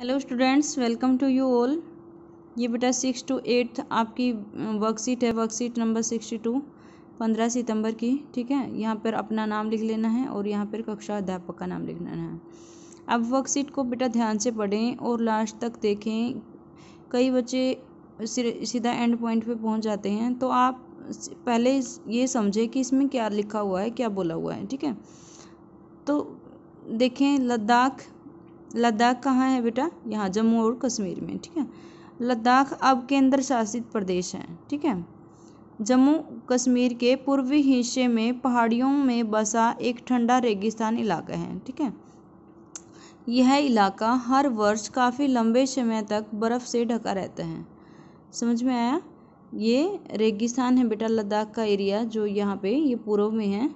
hello students welcome to you all ये बेटा six to eighth आपकी वर्कशीट है वर्कशीट नंबर सिक्सटी टू पंद्रह सितंबर की ठीक है यहाँ पर अपना नाम लिख लेना है और यहाँ पर कक्षा अध्यापक का नाम लिख लेना है अब वर्कशीट को बेटा ध्यान से पढ़ें और लास्ट तक देखें कई बच्चे सीधा एंड पॉइंट पे पहुँच जाते हैं तो आप पहले ये समझें कि इसमें क्या लिखा हुआ है क्या बोला हुआ है ठीक है तो देखें लद्दाख लद्दाख कहाँ है बेटा यहाँ जम्मू और कश्मीर में ठीक है लद्दाख अब केंद्र शासित प्रदेश है ठीक है जम्मू कश्मीर के पूर्वी हिस्से में पहाड़ियों में बसा एक ठंडा रेगिस्तान इलाका है ठीक है यह इलाका हर वर्ष काफ़ी लंबे समय तक बर्फ़ से ढका रहता है समझ में आया ये रेगिस्तान है बेटा लद्दाख का एरिया जो यहाँ पे ये पूर्व में है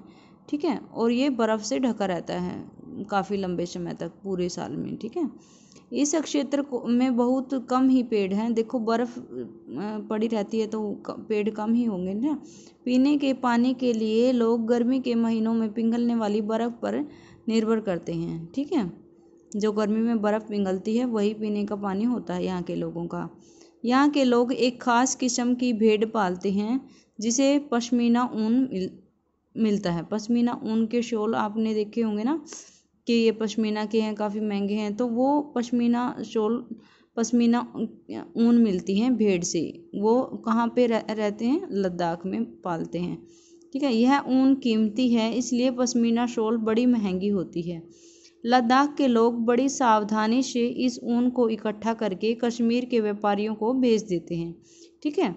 ठीक है और ये बर्फ़ से ढका रहता है काफ़ी लंबे समय तक पूरे साल में ठीक है इस क्षेत्र को में बहुत कम ही पेड़ हैं देखो बर्फ़ पड़ी रहती है तो पेड़ कम ही होंगे ना पीने के पानी के लिए लोग गर्मी के महीनों में पिघलने वाली बर्फ़ पर निर्भर करते हैं ठीक है जो गर्मी में बर्फ़ पिघलती है वही पीने का पानी होता है यहाँ के लोगों का यहाँ के लोग एक खास किस्म की भेड़ पालते हैं जिसे पश्मीना ऊन मिल, मिलता है पश्मीना ऊन के शोल आपने देखे होंगे ना कि ये पश्मीना के हैं काफ़ी महंगे हैं तो वो पश्मीना शोल पश्मीना ऊन मिलती है भेड़ से वो कहाँ पे रह, रहते हैं लद्दाख में पालते हैं ठीक है यह ऊन कीमती है इसलिए पश्मीना शोल बड़ी महंगी होती है लद्दाख के लोग बड़ी सावधानी से इस ऊन को इकट्ठा करके कश्मीर के व्यापारियों को बेच देते हैं ठीक है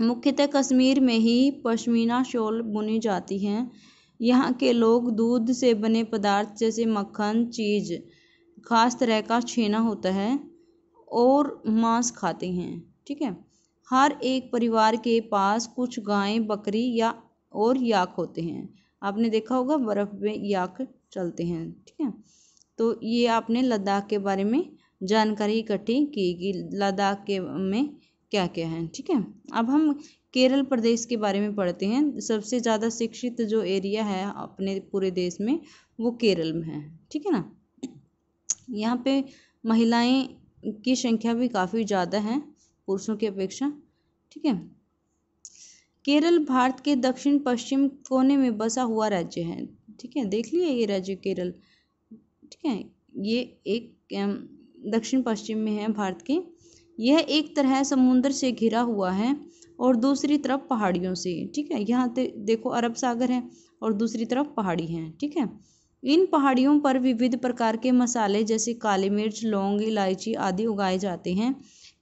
मुख्यतः कश्मीर में ही पश्मीना शोल बुनी जाती हैं यहाँ के लोग दूध से बने पदार्थ जैसे मक्खन चीज़ ख़ास तरह का छेना होता है और मांस खाते हैं ठीक है हर एक परिवार के पास कुछ गायें बकरी या और याक होते हैं आपने देखा होगा बर्फ़ में याक चलते हैं ठीक है तो ये आपने लद्दाख के बारे में जानकारी इकट्ठी की कि लद्दाख के में क्या क्या है ठीक है अब हम केरल प्रदेश के बारे में पढ़ते हैं सबसे ज़्यादा शिक्षित जो एरिया है अपने पूरे देश में वो केरल में है ठीक है ना यहाँ पे महिलाएं की संख्या भी काफ़ी ज़्यादा है पुरुषों की अपेक्षा ठीक है केरल भारत के दक्षिण पश्चिम कोने में बसा हुआ राज्य है ठीक है देख लिया ये राज्य केरल ठीक है ये एक दक्षिण पश्चिम में है भारत के यह एक तरह समुद्र से घिरा हुआ है और दूसरी तरफ पहाड़ियों से ठीक है यहाँ तो देखो अरब सागर है और दूसरी तरफ पहाड़ी हैं ठीक है इन पहाड़ियों पर विविध प्रकार के मसाले जैसे काली मिर्च लौंग इलायची आदि उगाए जाते हैं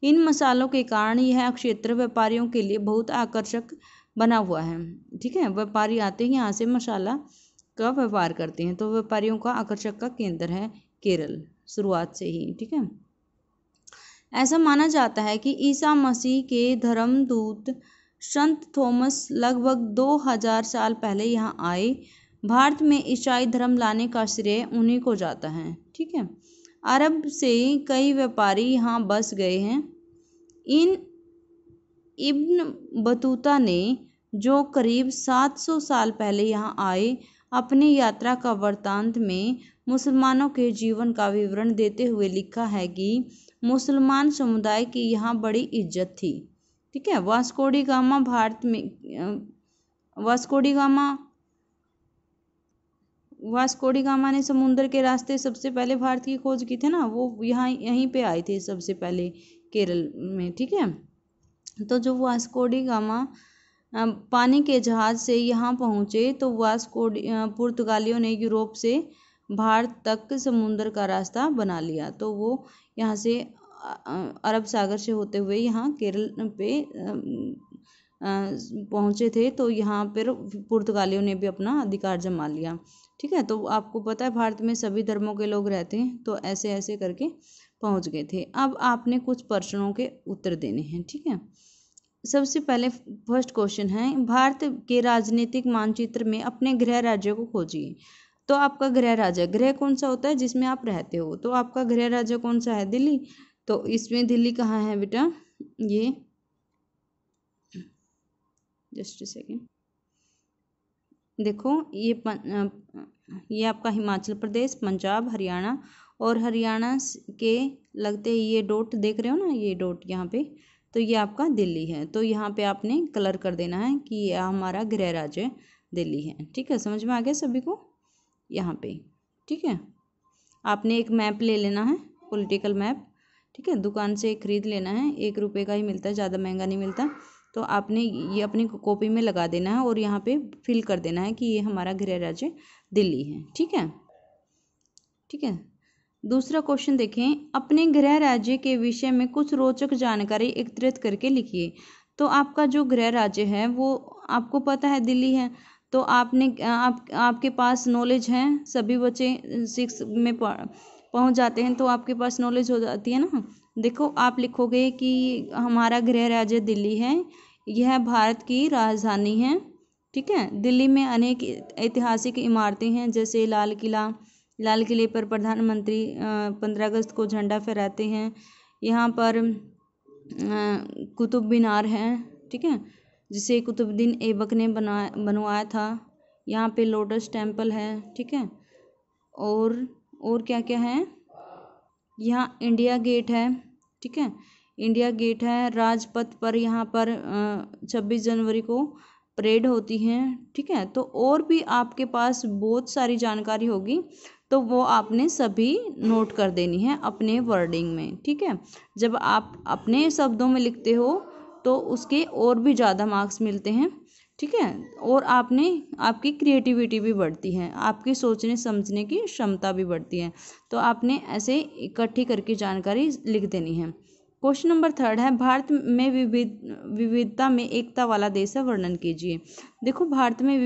इन मसालों के कारण यह क्षेत्र व्यापारियों के लिए बहुत आकर्षक बना हुआ है ठीक है व्यापारी आते हैं यहाँ से मसाला का व्यापार करते हैं तो व्यापारियों का आकर्षक का केंद्र है केरल शुरुआत से ही ठीक है ऐसा माना जाता है कि ईसा मसीह के धर्मदूत संत थॉमस लगभग 2000 साल पहले यहाँ आए भारत में ईसाई धर्म लाने का श्रेय उन्हीं को जाता है ठीक है अरब से कई व्यापारी यहाँ बस गए हैं इन इब्न बतूता ने जो करीब 700 साल पहले यहाँ आए अपनी यात्रा का वृतांत में मुसलमानों के जीवन का विवरण देते हुए लिखा है कि मुसलमान समुदाय की यहाँ बड़ी इज्जत थी ठीक है वास्कोडी गामा भारत में वास्कोडी गामा वास्कोडी गामा ने समुद्र के रास्ते सबसे पहले भारत की खोज की थी ना वो यहाँ यहीं पे आए थे सबसे पहले केरल में ठीक है तो जो वास्कोडी गामा पानी के जहाज से यहाँ पहुँचे तो वास्को पुर्तगालियों ने यूरोप से भारत तक समुंदर का रास्ता बना लिया तो वो यहाँ से अरब सागर से होते हुए यहाँ केरल पे पहुँचे थे तो यहाँ पर पुर्तगालियों ने भी अपना अधिकार जमा लिया ठीक है तो आपको पता है भारत में सभी धर्मों के लोग रहते हैं तो ऐसे ऐसे करके पहुँच गए थे अब आपने कुछ प्रश्नों के उत्तर देने हैं ठीक है सबसे पहले फर्स्ट क्वेश्चन है भारत के राजनीतिक मानचित्र में अपने गृह राज्य को खोजिए तो आपका गृह राज्य गृह कौन सा होता है जिसमें आप रहते हो तो आपका गृह राज्य कौन सा है दिल्ली तो इसमें दिल्ली कहाँ है बेटा ये जस्ट सेकेंड देखो ये पन, ये आपका हिमाचल प्रदेश पंजाब हरियाणा और हरियाणा के लगते ये डॉट देख रहे हो ना ये डॉट यहाँ पे तो ये आपका दिल्ली है तो यहाँ पे आपने कलर कर देना है कि यह हमारा गृह राज्य दिल्ली है ठीक है समझ में आ गया सभी को यहाँ पे ठीक है आपने एक मैप ले लेना है पॉलिटिकल मैप ठीक है दुकान से ख़रीद लेना है एक रुपये का ही मिलता है ज़्यादा महंगा नहीं मिलता तो आपने ये अपनी कॉपी में लगा देना है और यहाँ पे फिल कर देना है कि ये हमारा गृह राज्य दिल्ली है ठीक है ठीक है दूसरा क्वेश्चन देखें अपने गृह राज्य के विषय में कुछ रोचक जानकारी एकत्रित करके लिखिए तो आपका जो गृह राज्य है वो आपको पता है दिल्ली है तो आपने आप आपके पास नॉलेज है सभी बच्चे सिक्स में पहुंच जाते हैं तो आपके पास नॉलेज हो जाती है ना देखो आप लिखोगे कि हमारा गृह राज्य दिल्ली है यह भारत की राजधानी है ठीक है दिल्ली में अनेक ऐतिहासिक इमारतें हैं जैसे लाल किला लाल किले पर प्रधानमंत्री पंद्रह अगस्त को झंडा फहराते हैं यहाँ पर कुतुब मीनार है ठीक है जिसे कुतुबद्दीन ऐबक ने बनाया बनवाया था यहाँ पे लोटस टेम्पल है ठीक है और और क्या क्या है यहाँ इंडिया गेट है ठीक है इंडिया गेट है राजपथ पर यहाँ पर छब्बीस जनवरी को परेड होती है ठीक है तो और भी आपके पास बहुत सारी जानकारी होगी तो वो आपने सभी नोट कर देनी है अपने वर्डिंग में ठीक है जब आप अपने शब्दों में लिखते हो तो उसके और भी ज़्यादा मार्क्स मिलते हैं ठीक है और आपने आपकी क्रिएटिविटी भी बढ़ती है आपकी सोचने समझने की क्षमता भी बढ़ती है तो आपने ऐसे इकट्ठी करके जानकारी लिख देनी है क्वेश्चन नंबर थर्ड है भारत में विविध विविधता में एकता वाला देश है वर्णन कीजिए देखो भारत में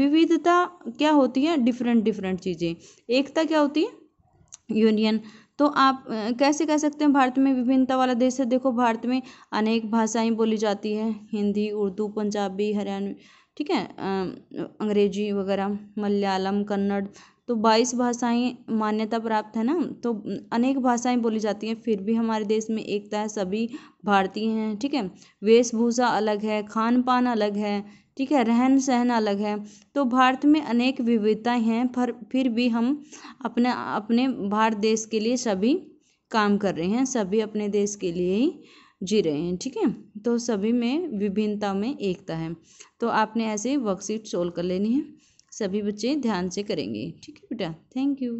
विविधता क्या होती है डिफरेंट डिफरेंट चीज़ें एकता क्या होती है यूनियन तो आप कैसे कह सकते हैं भारत में विभिन्नता वाला देश है देखो भारत में अनेक भाषाएं बोली जाती है हिंदी उर्दू पंजाबी हरियाणवी ठीक है अंग्रेजी वगैरह मलयालम कन्नड़ तो बाईस भाषाएँ मान्यता प्राप्त है ना तो अनेक भाषाएँ बोली जाती हैं फिर भी हमारे देश में एकता है सभी भारतीय हैं ठीक है वेशभूषा अलग है खान पान अलग है ठीक है रहन सहन अलग है तो भारत में अनेक विविधताएं हैं पर फिर भी हम अपने अपने भारत देश के लिए सभी काम कर रहे हैं सभी अपने देश के लिए ही जी रहे हैं ठीक है तो सभी में विभिन्नता में एकता है तो आपने ऐसे वर्कशीट सोल्व कर लेनी है सभी बच्चे ध्यान से करेंगे ठीक है बेटा थैंक यू